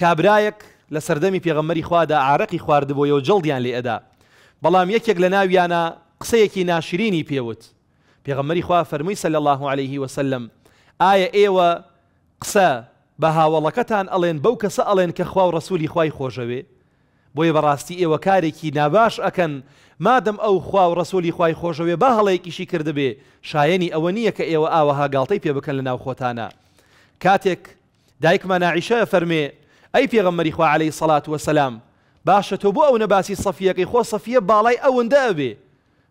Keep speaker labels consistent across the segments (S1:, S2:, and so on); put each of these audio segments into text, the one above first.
S1: کابرایەک لە سەردەمی پێغەمەری خوادا عراقی خواردبووەوە جڵدیان لێ ئەدا بەڵام یەکێک لە ناویانە قسەیەکی ناشرینی پێوت پێغەمەری خوا فەرمووی سەل الله عليه وسلم ئایا ئێوە قسە بە هاوڵەکەتان ئەڵێن بەو کەسە ئەڵێن کە خوا و ڕسوولی خوای خۆشەوێ بۆیە بەڕاستی ئێوە کارێکی ناباش ئەکەن مادەم ئەو خوا و ڕسوولی خوای خۆشەوێ بە هەڵەیەکیشی کردبێ شایەنی ئەوە نییە کە ئێوە ئاوەها گاڵتەی پێ بکەن لە ناو خۆتانە کاتێک دایکمە ناعیشە فەرمێ أي في غمري إخوة عليه الصلاة والسلام باش توبو أو نباسي صفية إخوة صفية بالاي أو ندابي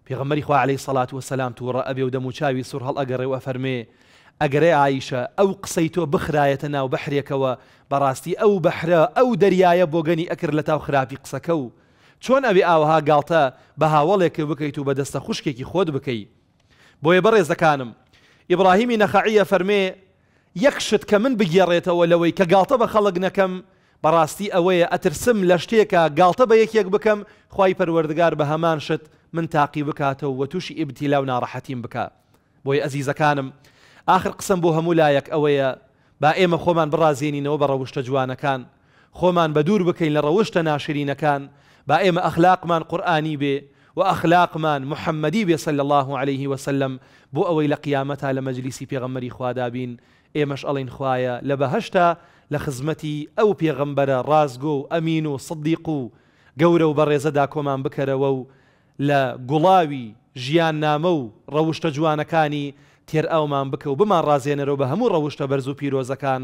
S1: في غمري إخوة عليه الصلاة والسلام تورى أبي ودمو شاوي سر هل أقري وأفرمي أقري عائشة أو قصيتو بخرايتنا وبحريك براستي أو بحرا أو دريايا بوغني أكر لتاو خرافي قصكو چون أبي آوها قالتا بها وليك بكيتو بدست خشكي خود بكي بوي برز زكانم إبراهيم نخعية فرمي یەکشت کە من بگێڕێتەوە لەوەی کە گاڵتە بە خەڵک نەکەم بەڕاستی ئەوەیە ئەترسم لە شتێکە گاڵتە بە یەکێک بکەم خی پەروەردگار بە هەمان شت من تاقی بکاتەوە و تووشی ئبتیلا و ناڕەحەتیم بکە بۆی ئەزیزەکانم آخر قسم بۆ هەموو لایەک ئەوەیە با ئێمە خۆمان بڕازێنینەوە بە ڕەوشتە جوانەکان خۆمان بە دوور بکەین لە ڕەوشتە ناشرینەکان با ئێمە ئەخلاقمان قورآانی بێ و ئەخلاقمان محەممەدی بێسل الله عليه وسلم بۆ ئەوەی لە قیامەتا لە مەجلیسی پێغەمەری خوادابین ئێمەش ئەڵین خوایە لە بەهشتا لە خزمەتی ئەو پێغەمبەرە ڕازگۆ و ئەمین و صدیق و گەورە و بەڕێزەدا کۆمان بکەرەوە و لە گوڵاوی ژیان نامە و ڕەوشتە جوانەکانی تێر ئەومان بکە و بمان ڕازێنەرەوە بە هەموو ڕەوشتە بەرز و پیرۆزەکان.